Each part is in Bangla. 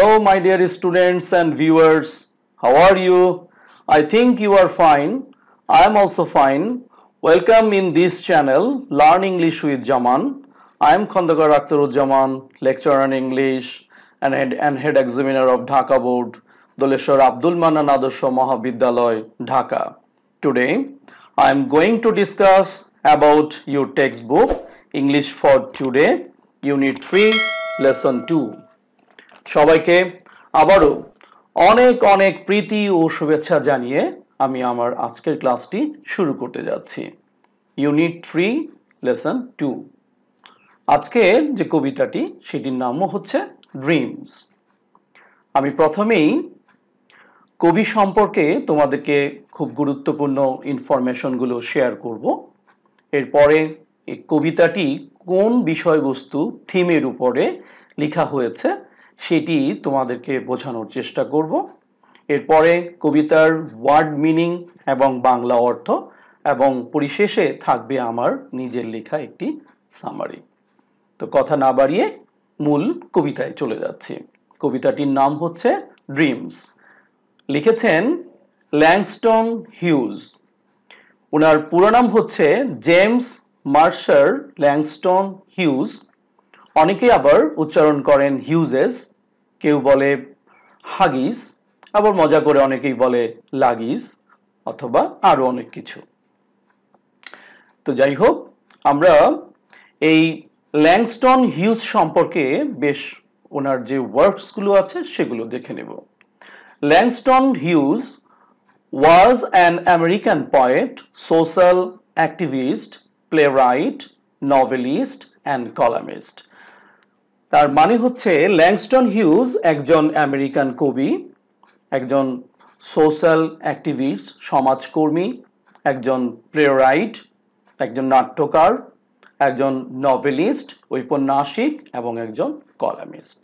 Hello my dear students and viewers, how are you? I think you are fine. I am also fine. Welcome in this channel Learn English with Jaman. I am Khandakar Akhtaruzaman, lecturer in English and head, and head examiner of Dhaka Board, Doleshwar Abdul Manan Adorsho Mahavidyaloy, Dhaka. Today, I am going to discuss about your textbook English for Today, Unit 3, Lesson 2. সবাইকে আবারও অনেক অনেক প্রীতি ও শুভেচ্ছা জানিয়ে আমি আমার আজকের ক্লাসটি শুরু করতে যাচ্ছি ইউনিট থ্রি লেসন টু আজকে যে কবিতাটি সেটির নামও হচ্ছে ড্রিমস আমি প্রথমেই কবি সম্পর্কে তোমাদেরকে খুব গুরুত্বপূর্ণ ইনফরমেশনগুলো শেয়ার করব এরপরে এই কবিতাটি কোন বিষয়বস্তু থিমের উপরে লেখা হয়েছে সেটি তোমাদেরকে বোঝানোর চেষ্টা করব এরপরে কবিতার ওয়ার্ড মিনিং এবং বাংলা অর্থ এবং পরিশেষে থাকবে আমার নিজের লেখা একটি সামারি তো কথা না বাড়িয়ে মূল কবিতায় চলে যাচ্ছি কবিতাটির নাম হচ্ছে ড্রিমস লিখেছেন ল্যাংস্টন হিউজ ওনার পুরো নাম হচ্ছে জেমস মার্শার ল্যাংস্টন হিউজ অনেকে আবার উচ্চারণ করেন হিউজেস কেউ বলে হাগিস আবার মজা করে অনেকেই বলে লাগিস অথবা আরও অনেক কিছু তো যাই হোক আমরা এই ল্যাংস্টন হিউজ সম্পর্কে বেশ ওনার যে ওয়ার্কসগুলো আছে সেগুলো দেখে নেব Langston Hughes was an American poet social activist playwright novelist and columnist তার মানে হচ্ছে ল্যাংস্টন হিউজ একজন আমেরিকান কবি একজন সোশ্যাল অ্যাক্টিভিস্ট সমাজকর্মী একজন রাইট একজন নাট্যকার একজন নভেলিস্ট ঔপন্যাসিক এবং একজন columnist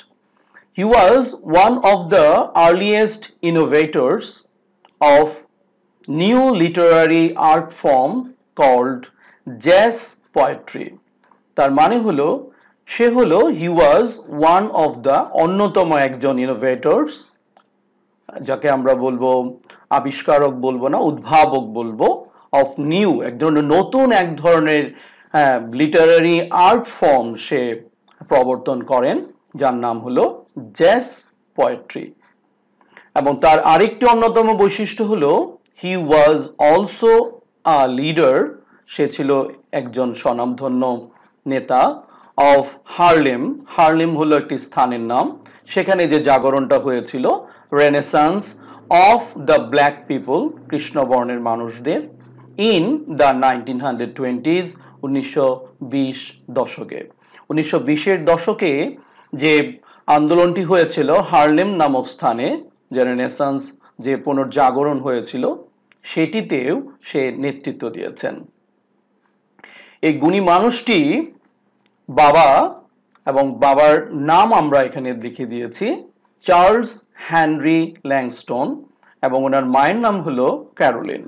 he was one of the earliest innovators of new literary art form called jazz poetry তার মানে হলো সে হলো he was one of the অন্যতম একজন ইনোভেটরস যাকে আমরা বলবো আবিষ্কারক বলবো না উদ্ভাবক বলবো অফ নিউ এক ধরনের নতুন এক ধরনের লিটারারি আর্ট ফর্ম সে প্রবর্তন করেন যার নাম হলো জ্যাস পোয়েট্রি এবং তার আরেকটি অন্যতম বৈশিষ্ট্য হলো he was also a leader সে ছিল একজন স্বনামধন্য নেতা অফ হার্লেম হার্লেম হলো একটি স্থানের নাম সেখানে যে জাগরণটা হয়েছিল renaissance of the black people কৃষ্ণবর্ণের মানুষদের in the nineteen hundred twenties উনিশশো বিশ দশকে উনিশশো বিশের দশকে যে আন্দোলনটি হয়েছিল হার্লেম নামক স্থানে যে রেনেসান্স যে পুনর্জাগরণ হয়েছিল সেটিতেও সে নেতৃত্ব দিয়েছেন এই গুণী মানুষটি বাবা এবং বাবার নাম আমরা এখানে লিখে দিয়েছি চার্লস হ্যানরি ল্যাংস্টোন এবং ওনার মায়ের নাম হলো ক্যারোলিন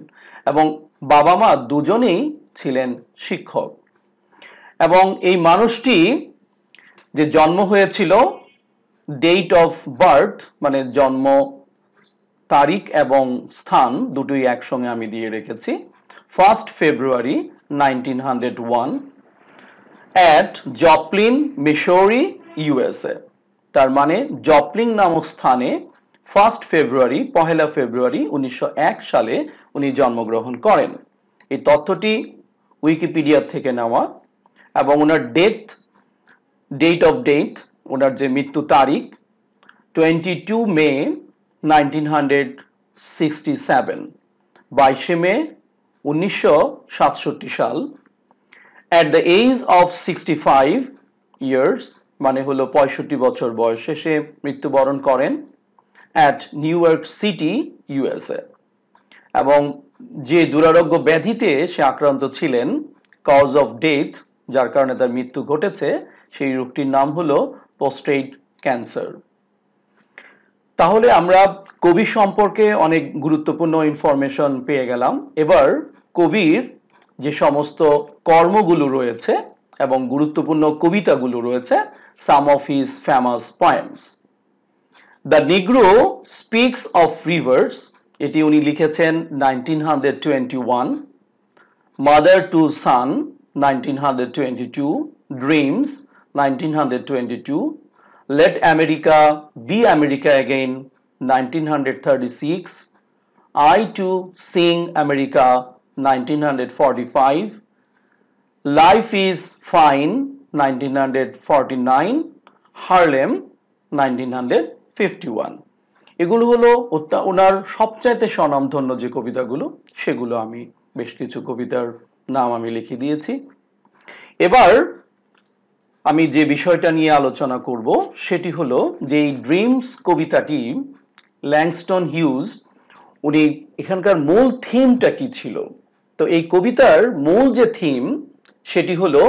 এবং বাবা মা দুজনেই ছিলেন শিক্ষক এবং এই মানুষটি যে জন্ম হয়েছিল ডেট অফ বার্থ মানে জন্ম তারিখ এবং স্থান দুটোই একসঙ্গে আমি দিয়ে রেখেছি first February nineteen hundred one at Joplin Missouri USA তার মানে জপলিং নামক স্থানে ফার্স্ট ফেব্রুয়ারি পহেলা ফেব্রুয়ারি উনিশশো সালে উনি জন্মগ্রহণ করেন এই তথ্যটি উইকিপিডিয়া থেকে নেওয়া এবং ওনার ডেথ ডেট অফ ডেথ ওনার যে মৃত্যু তারিখ twenty two May nineteen hundred sixty seven বাইশে মে উনিশশো সাতষট্টি সাল at the age of sixty five years মানে হলো পঁয়ষট্টি বছর বয়সে সে মৃত্যুবরণ করেন at New York City USA এবং যে দুরারোগ্য ব্যাধিতে সে আক্রান্ত ছিলেন কজ অফ ডেথ যার কারণে তার মৃত্যু ঘটেছে সেই রোগটির নাম হলো পোস্টেড ক্যান্সার তাহলে আমরা কবি সম্পর্কে অনেক গুরুত্বপূর্ণ ইনফরমেশন পেয়ে গেলাম এবার কবির যে সমস্ত কর্মগুলো রয়েছে এবং গুরুত্বপূর্ণ কবিতাগুলো রয়েছে some of his famous poems the Negro speaks of rivers এটি উনি লিখেছেন nineteen hundred twenty one mother to son nineteen hundred twenty two dreams nineteen hundred twenty two let America be America again nineteen hundred thirty six I too sing America 1945 life is fine 1949 harlem 1951 এগুলো হলো ওনার সবচাইতে স্বনামধন্য যে কবিতাগুলো সেগুলো আমি বেশ কিছু কবিতার নাম আমি লিখে দিয়েছি এবার আমি যে বিষয়টা নিয়ে আলোচনা করব সেটি হলো যে এই ড্রিমস কবিতাটি ল্যাংস্টন হিউজ উনি এখানকার মূল থিমটা কি ছিল তো এই কবিতার মূল যে থিম সেটি হলো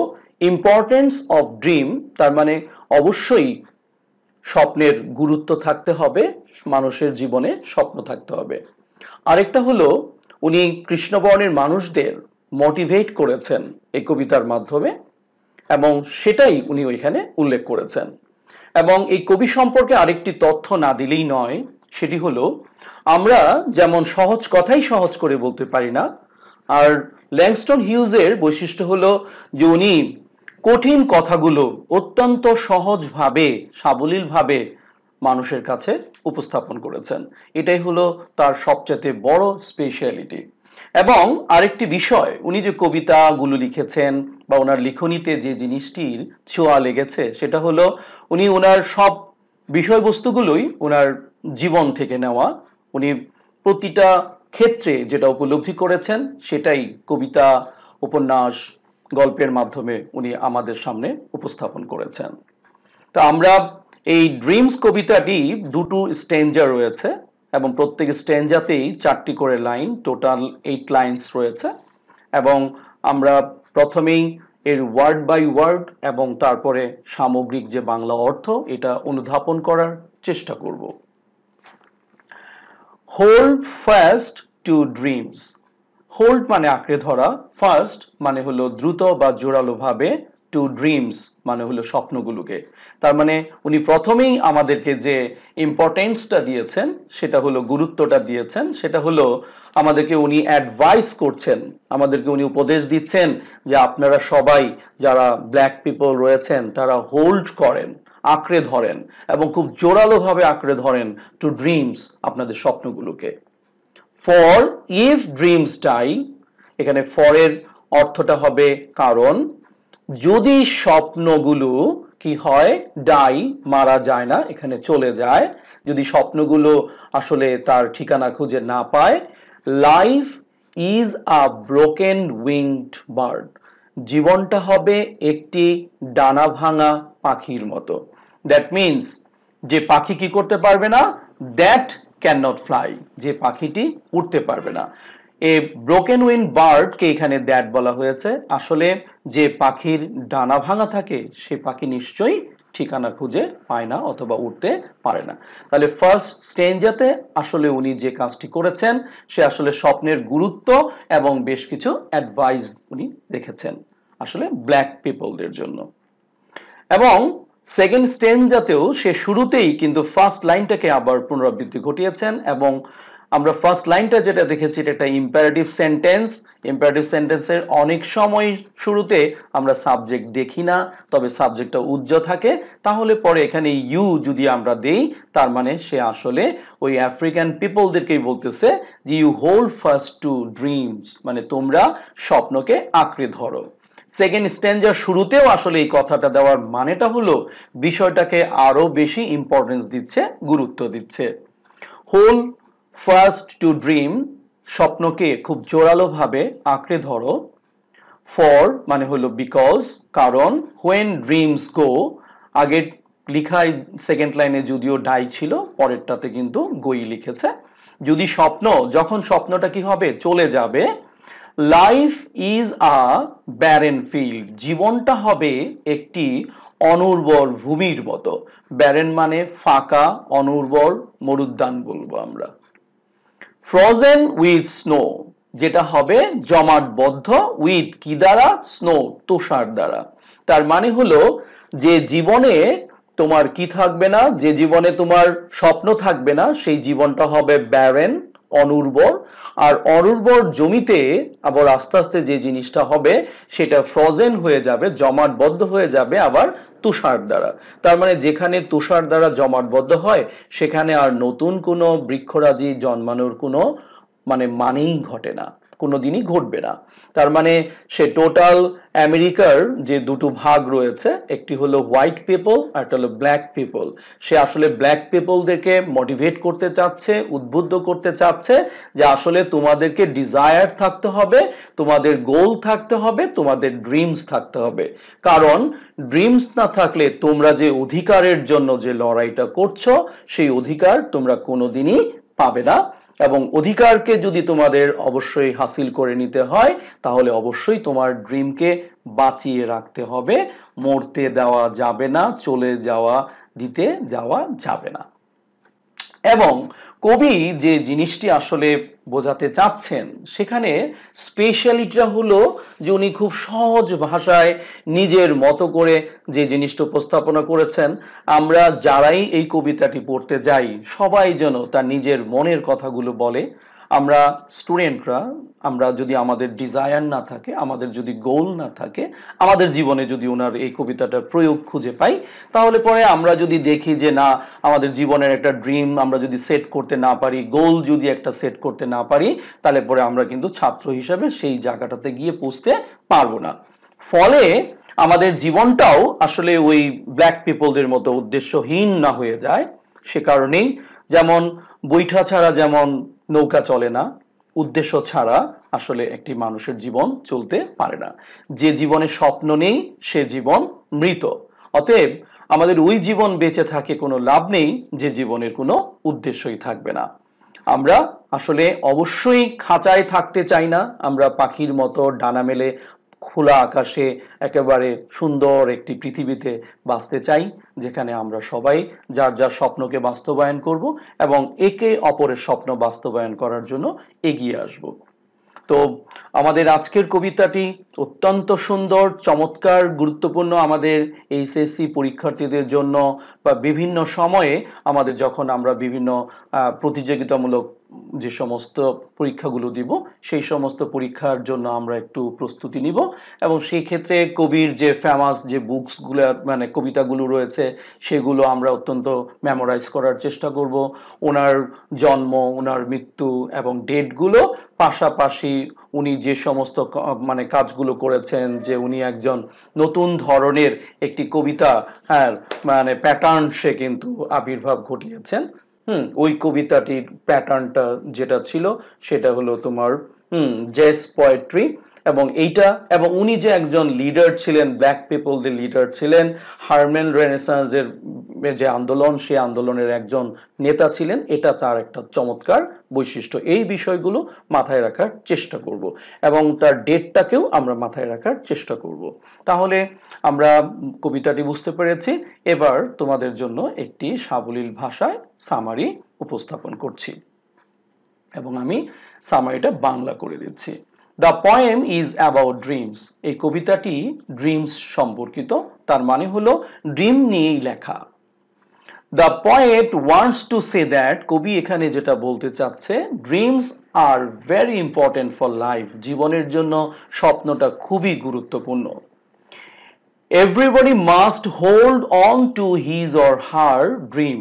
ইম্পর্টেন্স অফ ড্রিম তার মানে অবশ্যই স্বপ্নের গুরুত্ব থাকতে হবে মানুষের জীবনে স্বপ্ন থাকতে হবে আরেকটা হলো উনি কৃষ্ণবর্ণের মানুষদের মোটিভেট করেছেন এই কবিতার মাধ্যমে এবং সেটাই উনি ওইখানে উল্লেখ করেছেন এবং এই কবি সম্পর্কে আরেকটি তথ্য না দিলেই নয় সেটি হলো আমরা যেমন সহজ কথাই সহজ করে বলতে পারি না আর ল্যাংস্টন হিউজের বৈশিষ্ট্য হলো যে উনি কঠিন কথাগুলো অত্যন্ত সহজভাবে সাবলীলভাবে মানুষের কাছে উপস্থাপন করেছেন এটাই হলো তার সবচেয়ে বড় স্পেশালিটি এবং আরেকটি বিষয় উনি যে কবিতাগুলো লিখেছেন বা ওনার লিখনিতে যে জিনিসটির ছোঁয়া লেগেছে সেটা হলো উনি ওনার সব বিষয়বস্তুগুলোই ওনার জীবন থেকে নেওয়া উনি প্রতিটা ক্ষেত্রে যেটা উপলব্ধি করেছেন সেটাই কবিতা উপন্যাস গল্পের মাধ্যমে উনি আমাদের সামনে উপস্থাপন করেছেন তা আমরা এই ড্রিমস কবিতাটি দুটো স্টেঞ্জা রয়েছে এবং প্রত্যেক স্টেঞ্জাতেই চারটি করে লাইন টোটাল এইট লাইন্স রয়েছে এবং আমরা প্রথমেই এর ওয়ার্ড বাই ওয়ার্ড এবং তারপরে সামগ্রিক যে বাংলা অর্থ এটা অনুধাপন করার চেষ্টা করব hold fast to dreams hold মানে আঁকড়ে ধরা ফার্স্ট মানে হলো দ্রুত বা জোরালোভাবে টু ড্রিমস মানে হলো স্বপ্নগুলোকে তার মানে উনি প্রথমেই আমাদেরকে যে ইম্পর্টেন্সটা দিয়েছেন সেটা হলো গুরুত্বটা দিয়েছেন সেটা হলো আমাদেরকে উনি অ্যাডভাইস করছেন আমাদেরকে উনি উপদেশ দিচ্ছেন যে আপনারা সবাই যারা ব্ল্যাক পিপল রয়েছেন তারা হোল্ড করেন আঁকড়ে ধরেন এবং খুব জোরালোভাবে আঁকড়ে ধরেন টু ড্রিমস আপনাদের স্বপ্নগুলোকে ফর ইফ ড্রিমস ডাই এখানে ফরের অর্থটা হবে কারণ যদি স্বপ্নগুলো কি হয় ডাই মারা যায় না এখানে চলে যায় যদি স্বপ্নগুলো আসলে তার ঠিকানা খুঁজে না পায় life is a broken winged bird জীবনটা হবে একটি ডানা ভাঙা পাখির মতো দ্যাট মিনস যে পাখি কি করতে পারবে না দ্যাট ক্যান নট ফ্লাই যে পাখিটি উঠতে পারবে না এ ব্রোকেন উইন বার্ডকে এখানে দ্যাট বলা হয়েছে আসলে যে পাখির ডানা ভাঙা থাকে সে পাখি নিশ্চয়ই ঠিকানা খুঁজে পায় না অথবা উঠতে পারে না তাহলে ফার্স্ট স্টেঞ্জাতে আসলে উনি যে কাজটি করেছেন সে আসলে স্বপ্নের গুরুত্ব এবং বেশ কিছু অ্যাডভাইস উনি রেখেছেন আসলে ব্ল্যাক পিপলদের জন্য এবং সেকেন্ড জাতেও সে শুরুতেই কিন্তু ফার্স্ট লাইনটাকে আবার পুনরাবৃত্তি ঘটিয়েছেন এবং আমরা ফার্স্ট লাইনটা যেটা দেখেছি এটা একটা ইম্পারেটিভ সেন্টেন্স ইম্পারেটিভ সেন্টেন্সের অনেক সময় শুরুতে আমরা সাবজেক্ট দেখি না তবে সাবজেক্টটা উজ্জ থাকে তাহলে পরে এখানে ইউ যদি আমরা দেই তার মানে সে আসলে ওই আফ্রিকান পিপলদেরকেই বলতেছে যে you hold fast to dreams মানে তোমরা স্বপ্নকে আঁকড়ে ধরো সেকেন্ড স্ট্যান্ডার শুরুতেও আসলে এই কথাটা দেওয়ার মানেটা হলো বিষয়টাকে আরও বেশি ইম্পর্টেন্স দিচ্ছে গুরুত্ব দিচ্ছে হোল ফার্স্ট টু ড্রিম স্বপ্নকে খুব জোরালোভাবে আঁকড়ে ধরো ফর মানে হলো বিকজ কারণ হোয়েন ড্রিমস গো আগের লিখায় সেকেন্ড লাইনে যদিও ডাই ছিল পরেরটাতে কিন্তু গই লিখেছে যদি স্বপ্ন যখন স্বপ্নটা কি হবে চলে যাবে life is a barren field জীবনটা হবে একটি অনুর্বর ভূমির মতো ব্যারেন মানে ফাঁকা অনুর্বর মরুদ্যান বলবো আমরা ফ্রোজেন উইথ স্নো যেটা হবে জমাটবদ্ধ উইথ কি দ্বারা স্নো তুষার দ্বারা তার মানে হলো যে জীবনে তোমার কি থাকবে না যে জীবনে তোমার স্বপ্ন থাকবে না সেই জীবনটা হবে ব্যারেন অনুর্বর আর অনুর্বর জমিতে আবার আস্তে আস্তে যে জিনিসটা হবে সেটা ফ্রজেন হয়ে যাবে জমাটবদ্ধ হয়ে যাবে আবার তুষার দ্বারা তার মানে যেখানে তুষার দ্বারা জমাটবদ্ধ হয় সেখানে আর নতুন কোনো বৃক্ষরাজি জন্মানোর কোনো মানে মানেই ঘটে না কোনো দিনই ঘটবে না তার মানে সে টোটাল আমেরিকার যে দুটো ভাগ রয়েছে একটি হলো হোয়াইট পিপল আর একটা হলো ব্ল্যাক পিপল সে আসলে ব্ল্যাক পিপলদেরকে মোটিভেট করতে চাচ্ছে উদ্বুদ্ধ করতে চাচ্ছে যে আসলে তোমাদেরকে ডিজায়ার থাকতে হবে তোমাদের গোল থাকতে হবে তোমাদের ড্রিমস থাকতে হবে কারণ ড্রিমস না থাকলে তোমরা যে অধিকারের জন্য যে লড়াইটা করছো সেই অধিকার তোমরা কোনোদিনই পাবে না এবং অধিকারকে যদি তোমাদের অবশ্যই হাসিল করে নিতে হয় তাহলে অবশ্যই তোমার ড্রিমকে বাঁচিয়ে রাখতে হবে মরতে দেওয়া যাবে না চলে যাওয়া দিতে যাওয়া যাবে না এবং কবি যে জিনিসটি আসলে বোঝাতে চাচ্ছেন সেখানে স্পেশালিটিটা হলো যে উনি খুব সহজ ভাষায় নিজের মতো করে যে জিনিসটা উপস্থাপনা করেছেন আমরা যারাই এই কবিতাটি পড়তে যাই সবাই যেন তার নিজের মনের কথাগুলো বলে আমরা স্টুডেন্টরা আমরা যদি আমাদের ডিজায়ার না থাকে আমাদের যদি গোল না থাকে আমাদের জীবনে যদি ওনার এই কবিতাটার প্রয়োগ খুঁজে পাই তাহলে পরে আমরা যদি দেখি যে না আমাদের জীবনের একটা ড্রিম আমরা যদি সেট করতে না পারি গোল যদি একটা সেট করতে না পারি তাহলে পরে আমরা কিন্তু ছাত্র হিসাবে সেই জায়গাটাতে গিয়ে পৌঁছতে পারবো না ফলে আমাদের জীবনটাও আসলে ওই ব্ল্যাক পিপলদের মতো উদ্দেশ্যহীন না হয়ে যায় সে কারণেই যেমন বৈঠা ছাড়া যেমন নৌকা চলে না উদ্দেশ্য ছাড়া আসলে একটি মানুষের জীবন চলতে পারে না যে জীবনে স্বপ্ন নেই সে জীবন মৃত অতএব আমাদের ওই জীবন বেঁচে থাকে কোনো লাভ নেই যে জীবনের কোনো উদ্দেশ্যই থাকবে না আমরা আসলে অবশ্যই খাঁচায় থাকতে চাই না আমরা পাখির মতো ডানা মেলে খোলা আকাশে একেবারে সুন্দর একটি পৃথিবীতে বাঁচতে চাই যেখানে আমরা সবাই যার যার স্বপ্নকে বাস্তবায়ন করব এবং একে অপরের স্বপ্ন বাস্তবায়ন করার জন্য এগিয়ে আসব তো আমাদের আজকের কবিতাটি অত্যন্ত সুন্দর চমৎকার গুরুত্বপূর্ণ আমাদের এইচএসসি পরীক্ষার্থীদের জন্য বা বিভিন্ন সময়ে আমাদের যখন আমরা বিভিন্ন প্রতিযোগিতামূলক যে সমস্ত পরীক্ষাগুলো দিব সেই সমস্ত পরীক্ষার জন্য আমরা একটু প্রস্তুতি নিব এবং সেই ক্ষেত্রে কবির যে ফেমাস যে বুকসগুলো মানে কবিতাগুলো রয়েছে সেগুলো আমরা অত্যন্ত মেমোরাইজ করার চেষ্টা করব ওনার জন্ম ওনার মৃত্যু এবং ডেটগুলো পাশাপাশি উনি যে সমস্ত মানে কাজগুলো করেছেন যে উনি একজন নতুন ধরনের একটি কবিতা হ্যাঁ মানে প্যাটার্ন সে কিন্তু আবির্ভাব ঘটিয়েছেন হুম ওই কবিতাটির প্যাটার্নটা যেটা ছিল সেটা হলো তোমার হুম জেস পোয়েট্রি এবং এইটা এবং উনি যে একজন লিডার ছিলেন ব্ল্যাক পিপলদের লিডার ছিলেন হারমেন রেনেসান্সের যে আন্দোলন সেই আন্দোলনের একজন নেতা ছিলেন এটা তার একটা চমৎকার বৈশিষ্ট্য এই বিষয়গুলো মাথায় রাখার চেষ্টা করব এবং তার ডেটটাকেও আমরা মাথায় রাখার চেষ্টা করব তাহলে আমরা কবিতাটি বুঝতে পেরেছি এবার তোমাদের জন্য একটি সাবলীল ভাষায় সামারি উপস্থাপন করছি এবং আমি সামারিটা বাংলা করে দিচ্ছি the poem is about dreams এই কবিতাটি ড্রিমস সম্পর্কিত তার মানে হলো ড্রিম নিয়েই লেখা the poet wants to say that কবি এখানে যেটা বলতে চাচ্ছে dreams are very important for life জীবনের জন্য স্বপ্নটা খুবই গুরুত্বপূর্ণ everybody must hold on to his or her dream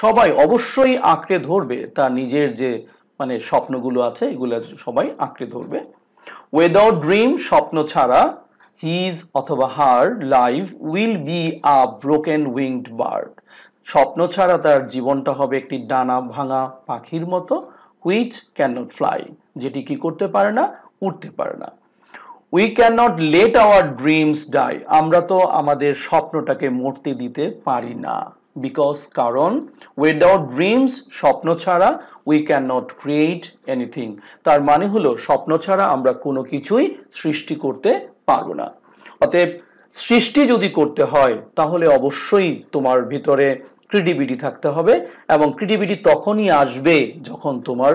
সবাই অবশ্যই আঁকড়ে ধরবে তার নিজের যে মানে স্বপ্নগুলো আছে এগুলো সবাই আঁকড়ে ধরবে উইদাউট ড্রিম স্বপ্ন ছাড়া হিজ অথবা her life will be a broken winged bird স্বপ্ন ছাড়া তার জীবনটা হবে একটি ডানা ভাঙা পাখির মতো হুইচ ক্যান নট ফ্লাই যেটি কি করতে পারে না উঠতে পারে না we can not let our dreams die আমরা তো আমাদের স্বপ্নটাকে মরতে দিতে পারি না বিকজ কারণ উইদাউট ড্রিমস স্বপ্ন ছাড়া we can not create anything তার মানে হলো স্বপ্ন ছাড়া আমরা কোনো কিছুই সৃষ্টি করতে পারবো না অতএব সৃষ্টি যদি করতে হয় তাহলে অবশ্যই তোমার ভিতরে ক্রিডিবিটি থাকতে হবে এবং ক্রিডিবিটি তখনই আসবে যখন তোমার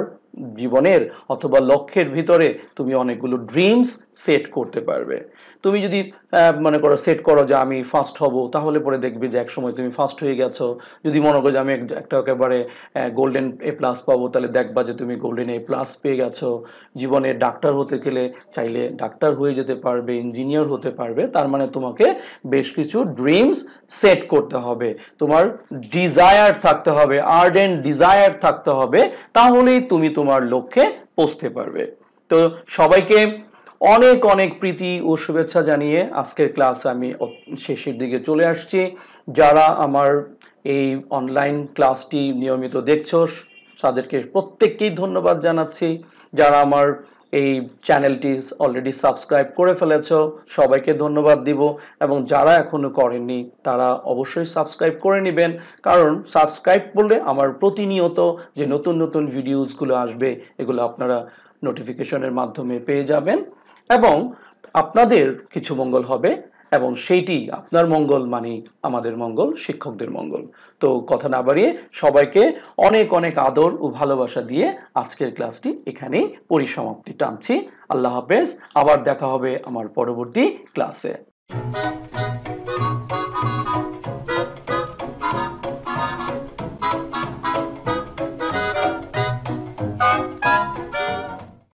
জীবনের অথবা লক্ষ্যের ভিতরে তুমি অনেকগুলো ড্রিমস সেট করতে পারবে তুমি যদি মনে করো সেট করো যে আমি ফার্স্ট হব তাহলে পরে দেখবে যে একসময় তুমি ফার্স্ট হয়ে গেছো যদি মনে করো যে আমি একটা একেবারে গোল্ডেন এ প্লাস পাবো তাহলে দেখবা যে তুমি গোল্ডেন এ প্লাস পেয়ে গেছো জীবনে ডাক্তার হতে গেলে চাইলে ডাক্তার হয়ে যেতে পারবে ইঞ্জিনিয়ার হতে পারবে তার মানে তোমাকে বেশ কিছু ড্রিমস সেট করতে হবে তোমার ডিজায়ার থাকতে হবে আর্ডেন্ট ডিজায়ার থাকতে হবে তাহলেই তুমি তোমার লক্ষ্যে পৌঁছতে পারবে তো সবাইকে অনেক অনেক প্রীতি ও শুভেচ্ছা জানিয়ে আজকের ক্লাস আমি শেষের দিকে চলে আসছি যারা আমার এই অনলাইন ক্লাসটি নিয়মিত দেখছো তাদেরকে প্রত্যেককেই ধন্যবাদ জানাচ্ছি যারা আমার এই চ্যানেলটি অলরেডি সাবস্ক্রাইব করে ফেলেছ সবাইকে ধন্যবাদ দিব এবং যারা এখনো করেননি তারা অবশ্যই সাবস্ক্রাইব করে নেবেন কারণ সাবস্ক্রাইব করলে আমার প্রতিনিয়ত যে নতুন নতুন ভিডিওসগুলো আসবে এগুলো আপনারা নোটিফিকেশনের মাধ্যমে পেয়ে যাবেন এবং আপনাদের কিছু মঙ্গল হবে এবং সেইটি আপনার মঙ্গল মানে আমাদের মঙ্গল শিক্ষকদের মঙ্গল তো কথা না বাড়িয়ে সবাইকে অনেক অনেক আদর ও ভালোবাসা দিয়ে আজকের ক্লাসটি এখানেই পরিসমাপ্তি টানছি আল্লাহ হাফেজ আবার দেখা হবে আমার পরবর্তী ক্লাসে